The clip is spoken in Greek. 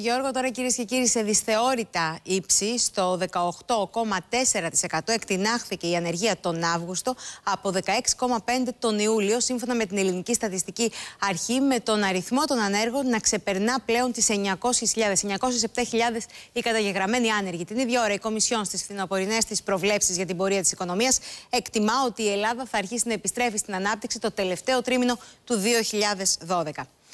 Γιώργο, τώρα κυρίες και κύριοι, σε δυσθεώρητα ύψη, στο 18,4% εκτινάχθηκε η ανεργία τον Αύγουστο από 16,5% τον Ιούλιο, σύμφωνα με την Ελληνική Στατιστική Αρχή, με τον αριθμό των ανέργων να ξεπερνά πλέον τις 900.000. 907.000 οι καταγεγραμμένοι άνεργοι. Την ίδια ώρα, η Κομισιόν στις φθινοπορεινές της προβλέψεις για την πορεία της οικονομίας εκτιμά ότι η Ελλάδα θα αρχίσει να επιστρέφει στην ανάπτυξη το τελευταίο τρίμηνο του 2012.